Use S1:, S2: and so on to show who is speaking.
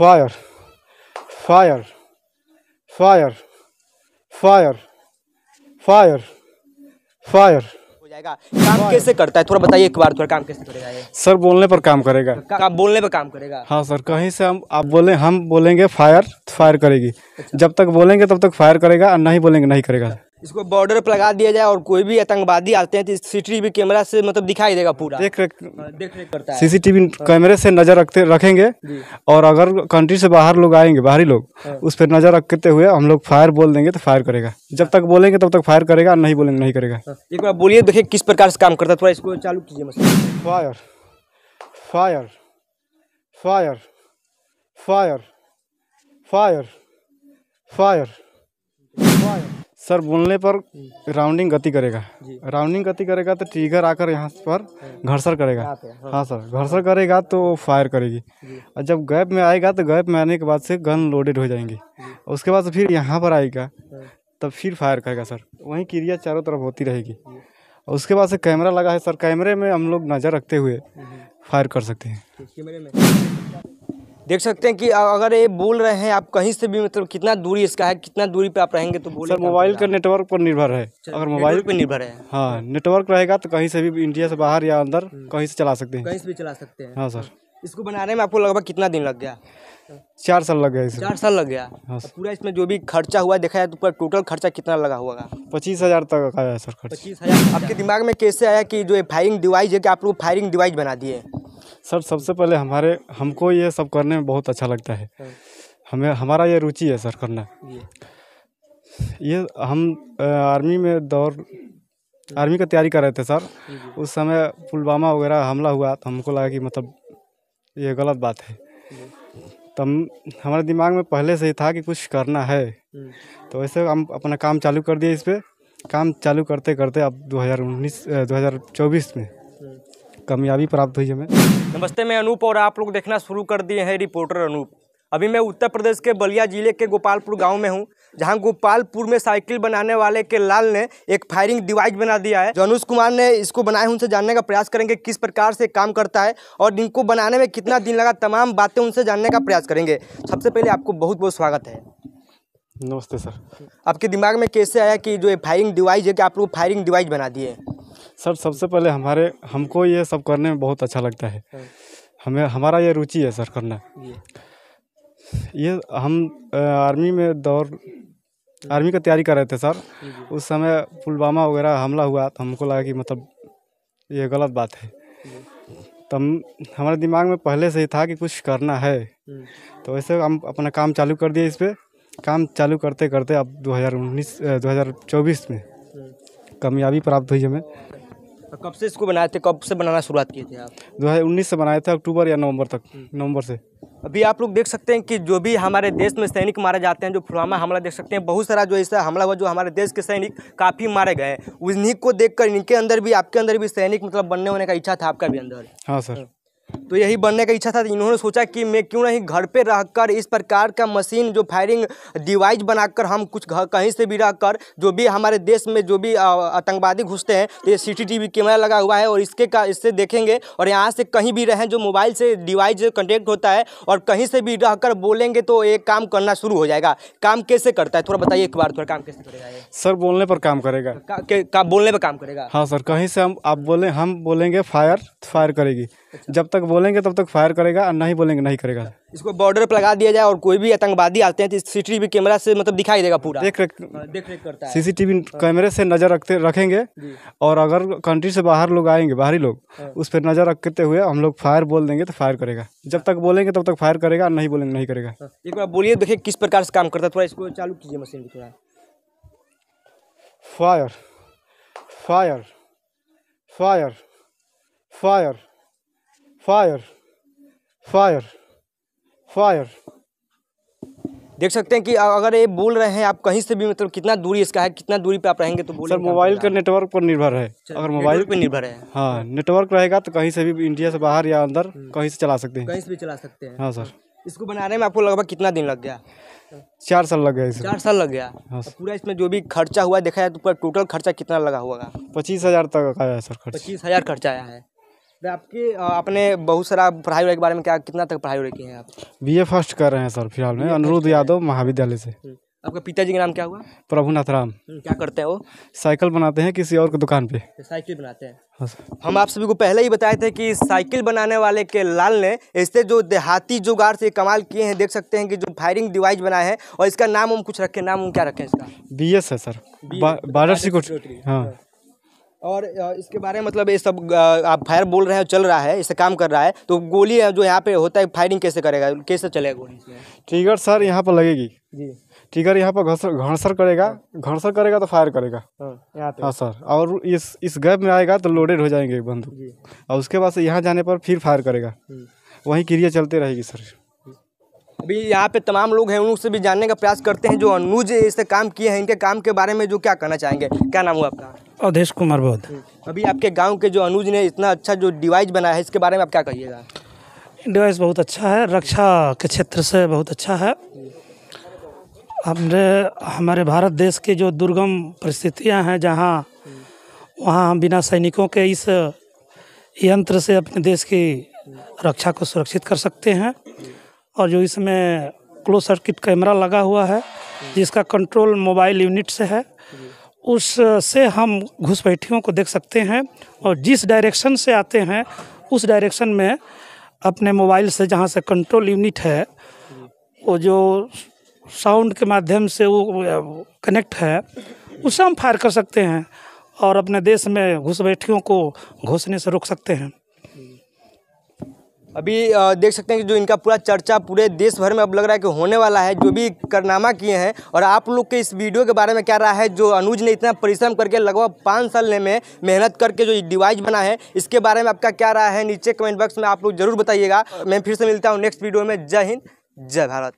S1: fire fire fire fire fire fire हो
S2: जाएगा काम कैसे करता है थोड़ा बताइए एक बार थोड़ा काम कैसे करेगा
S1: सर बोलने पर काम करेगा
S2: का, का, बोलने पर काम करेगा
S1: हाँ सर कहीं से हम आप बोले हम बोलेंगे फायर फायर करेगी अच्छा। जब तक बोलेंगे तब तक फायर करेगा और नहीं बोलेंगे नहीं करेगा
S2: इसको बॉर्डर पर लगा दिया जाए और कोई भी आतंकवादी आते हैं तो सीसीटीवी कैमरा से मतलब
S1: दिखाई देगा पूरा देख रेख हाँ, देख रेख करता है सीसीटीवी कैमरे से नज़र रखते रखेंगे और अगर कंट्री से बाहर लोग आएंगे बाहरी लोग हाँ। उस पर नज़र रखते हुए हम लोग फायर बोल देंगे तो फायर करेगा जब तक बोलेंगे तब तक फायर करेगा नहीं बोलेंगे नहीं करेगा हाँ,
S2: एक बार बोलिए देखिए किस प्रकार से काम करता थोड़ा इसको
S1: चालू कीजिए मतलब fire fire fire fire fire fire sir बोलने पर राउंडिंग गति करेगा राउंडिंग गति करेगा तो ट्रिगर आकर यहाँ पर हाँ। घर्षण करेगा हाँ।, हाँ सर घर्षण करेगा तो फायर करेगी और जब गैप में आएगा तो गैप में आने के बाद से गन लोडेड हो जाएंगी उसके बाद फिर यहाँ पर आएगा हाँ। तब फिर फायर करेगा सर वहीं क्रिया चारों तरफ होती रहेगी और उसके बाद से कैमरा लगा है सर कैमरे में हम लोग नज़र रखते हुए फायर हम्म। कर सकते हैं कैमरे में
S2: देख सकते हैं कि अगर ये बोल रहे हैं आप कहीं से भी मतलब कितना दूरी इसका है कितना दूरी पे आप रहेंगे तो बोल
S1: मोबाइल का नेटवर्क पर निर्भर है अगर मोबाइल पे निर्भर है हाँ नेटवर्क रहेगा तो कहीं से भी इंडिया से बाहर या अंदर हम्म। कहीं से चला सकते हैं कहीं से भी चला
S2: सकते हैं हाँ सर हाँ। इसको बनाने में आपको लगभग कितना दिन लग गया
S1: चार साल लग गया चार
S2: साल लग गया हाँ तो पूरा इसमें जो भी खर्चा हुआ देखा जाए तो पूरा टोटल खर्चा कितना लगा हुआ
S1: पच्चीस हजार तक आया सर पच्चीस हजार
S2: आपके दिमाग में कैसे आया कि जो फायरिंग डिवाइस है कि आप लोग फायरिंग डिवाइस बना दिए
S1: सर सबसे पहले हमारे हमको ये सब करने में बहुत अच्छा लगता है हाँ। हमें हमारा ये रुचि है सर करना ये हम आर्मी में दौड़ आर्मी का तैयारी कर रहे थे सर उस समय पुलवामा वगैरह हमला हुआ तो हमको लगा कि मतलब ये गलत बात है तो हम हमारे दिमाग में पहले से ही था कि कुछ करना है हम्म। तो वैसे हम अपना काम चालू कर दिए इस पर काम चालू करते करते अब 2019 2024 में कामयाबी प्राप्त हुई हमें
S2: नमस्ते मैं अनूप और आप लोग देखना शुरू कर दिए हैं रिपोर्टर अनूप अभी मैं उत्तर प्रदेश के बलिया जिले के गोपालपुर गांव में हूं जहां गोपालपुर में साइकिल बनाने वाले के लाल ने एक फायरिंग डिवाइस बना दिया है जो अनुज कुमार ने इसको बनाए उनसे जानने का प्रयास करेंगे किस प्रकार से काम करता है और इनको बनाने में कितना दिन लगा तमाम बातें उनसे जानने का प्रयास करेंगे सबसे पहले आपको बहुत बहुत स्वागत है
S1: नमस्ते सर
S2: आपके दिमाग में कैसे आया कि जो फायरिंग डिवाइस है कि आप लोग फायरिंग डिवाइस बना दिए
S1: सर सबसे पहले हमारे हमको ये सब करने में बहुत अच्छा लगता है हाँ। हमें हमारा ये रुचि है सर करना ये हम आर्मी में दौड़ हम्म। आर्मी का तैयारी कर रहे थे सर उस समय पुलवामा वगैरह हमला हुआ तो हमको लगा कि मतलब ये गलत बात है तब तो हमारे दिमाग में पहले से ही था कि कुछ करना है हम्म। तो वैसे हम अपना काम चालू कर दिए इस पर काम चालू करते करते अब 2019 2024 में हम्म। कामयाबी प्राप्त हुई हमें
S2: तो कब से इसको बनाए थे कब से बनाना शुरुआत किए थे आप
S1: दो हज़ार उन्नीस से बनाए थे अक्टूबर या नवंबर तक हम्म। नवंबर से
S2: अभी आप लोग देख सकते हैं कि जो भी हमारे देश में सैनिक मारे जाते हैं जो पुलवामा हमला देख सकते हैं बहुत सारा जो ऐसा हमला हुआ जो हमारे देश के सैनिक काफ़ी मारे गए उन्हीं को देखकर इनके अंदर भी आपके अंदर भी सैनिक मतलब बनने होने का इच्छा था आपका भी अंदर हाँ सर हाँ। तो यही बनने का इच्छा था इन्होंने सोचा कि मैं क्यों नहीं घर पे रहकर इस प्रकार का मशीन जो फायरिंग डिवाइस बनाकर हम कुछ घर कहीं से भी रहकर जो भी हमारे देश में जो भी आतंकवादी घुसते हैं तो ये सीसीटीवी कैमरा लगा हुआ है और इसके का इससे देखेंगे और यहाँ से कहीं भी रहें जो मोबाइल से डिवाइस जो होता है और कहीं से भी कर बोलेंगे तो ये काम करना शुरू हो जाएगा काम कैसे करता है थोड़ा बताइए एक बार थोड़ा काम कैसे करेगा
S1: सर बोलने पर काम करेगा
S2: का, बोलने पर काम करेगा
S1: हाँ सर कहीं से हम आप बोलें हम बोलेंगे फायर फायर करेगी अच्छा। जब तक तक बोलेंगे तब तक फायर करेगा और नहीं बोलेंगे नहीं करेगा
S2: इसको बॉर्डर पर लगा दिया जाए और कोई भी आतंकवादी आते हैं तो सीसीटीवी कैमरा से मतलब दिखाई देगा पूरा देख रेख
S1: हाँ, देख रेख करता है सीसीटीवी कैमरे से नज़र रखते रखेंगे और अगर कंट्री से बाहर लोग आएंगे बाहरी लोग हाँ। उस पर नज़र रखते हुए हम लोग फायर बोल देंगे तो फायर करेगा जब तक बोलेंगे तब तक फायर करेगा और नहीं बोलेंगे नहीं करेगा हाँ,
S2: एक बार बोलिए देखिए किस प्रकार से काम करता है थोड़ा इसको चालू कीजिए मशीन को थोड़ा
S1: fire fire fire fire fire fire fire
S2: देख सकते हैं कि अगर ये बोल रहे हैं आप कहीं से भी मतलब कितना दूरी इसका है कितना दूरी पे आप रहेंगे तो सर मोबाइल का नेटवर्क पर निर्भर है अगर मोबाइल पे निर्भर है
S1: हाँ नेटवर्क रहेगा तो कहीं से भी इंडिया से बाहर या अंदर हम्म। कहीं से चला सकते हैं कहीं से भी चला
S2: सकते हैं हाँ सर इसको बनाने में आपको लगभग कितना दिन
S1: लग गया चार साल लग गया चार साल लग गया हाँ तो
S2: पूरा इसमें जो भी खर्चा हुआ देखा जाए तो पूरा टोटल खर्चा कितना लगा हुआ
S1: पच्चीस हजार तक आया है सर
S2: पच्चीस हजार खर्चा आया है तो आपकी आपने बहुत सारा पढ़ाई के बारे में क्या कितना तक पढ़ाई रखी है आप
S1: बीए फर्स्ट कर रहे हैं सर फिलहाल में अनुरुद्ध यादव महाविद्यालय से हम्म,
S2: आपके पिताजी का नाम क्या हुआ प्रभुनाथ राम हम्म, क्या करते हैं वो
S1: साइकिल बनाते हैं किसी और की दुकान पे
S2: तो साइकिल बनाते हैं हाँ हम आप सभी को पहले ही बताए थे कि साइकिल बनाने वाले के लाल ने इससे जो देहाती जुगाड़ से कमाल किए हैं देख सकते हैं कि जो फायरिंग डिवाइस बनाए हैं और इसका नाम हम कुछ रखे नाम हम क्या रखे इसका
S1: बी है सर बॉर्डर सिक्योरिटी हाँ, हाँ।
S2: और इसके बारे में मतलब ये सब आप फायर बोल रहे हैं चल रहा है इससे काम कर रहा है तो गोली जो यहाँ पे होता है फायरिंग कैसे करेगा कैसे चलेगा
S1: गोली ट्रिगर सर यहाँ पर लगेगी जी ट्रिगर यहाँ पर घसर घनसर करेगा घनसर करेगा तो फायर करेगा हाँ, हाँ सर और इस इस गैप में आएगा तो लोडेड हो जाएंगे बंदूक और उसके बाद से यहाँ जाने पर फिर फायर करेगा वहीं क्रिया चलते रहेगी सर
S2: अभी यहाँ पे तमाम लोग हैं उनसे भी जानने का प्रयास करते हैं जो अनुज इससे काम किए हैं इनके काम के बारे में जो क्या कहना चाहेंगे क्या नाम हुआ आपका अधेश कुमार बोध अभी आपके गांव के जो अनुज ने इतना अच्छा जो डिवाइस बनाया है इसके बारे में आप क्या कहिएगा डिवाइस बहुत अच्छा है रक्षा के क्षेत्र से बहुत अच्छा है हमरे हमारे भारत देश के जो दुर्गम परिस्थितियाँ हैं जहाँ वहाँ हम बिना सैनिकों के इस यंत्र से अपने देश की रक्षा को सुरक्षित कर सकते हैं और जो इसमें क्लोज सर्किट कैमरा लगा हुआ है जिसका कंट्रोल मोबाइल यूनिट से है उससे हम घुसपैठियों को देख सकते हैं और जिस डायरेक्शन से आते हैं उस डायरेक्शन में अपने मोबाइल से जहाँ से कंट्रोल यूनिट है वो जो साउंड के माध्यम से वो कनेक्ट है उससे हम फायर कर सकते हैं और अपने देश में घुसपैठियों को घुसने से रोक सकते हैं अभी देख सकते हैं कि जो इनका पूरा चर्चा पूरे देश भर में अब लग रहा है कि होने वाला है जो भी करनामा किए हैं और आप लोग के इस वीडियो के बारे में क्या रहा है जो अनुज ने इतना परिश्रम करके लगभग पाँच साल में मेहनत करके जो डिवाइस बना है इसके बारे में आपका क्या रहा है नीचे कमेंट बॉक्स में आप लोग जरूर बताइएगा मैं फिर से मिलता हूँ नेक्स्ट वीडियो में जय हिंद जय भारत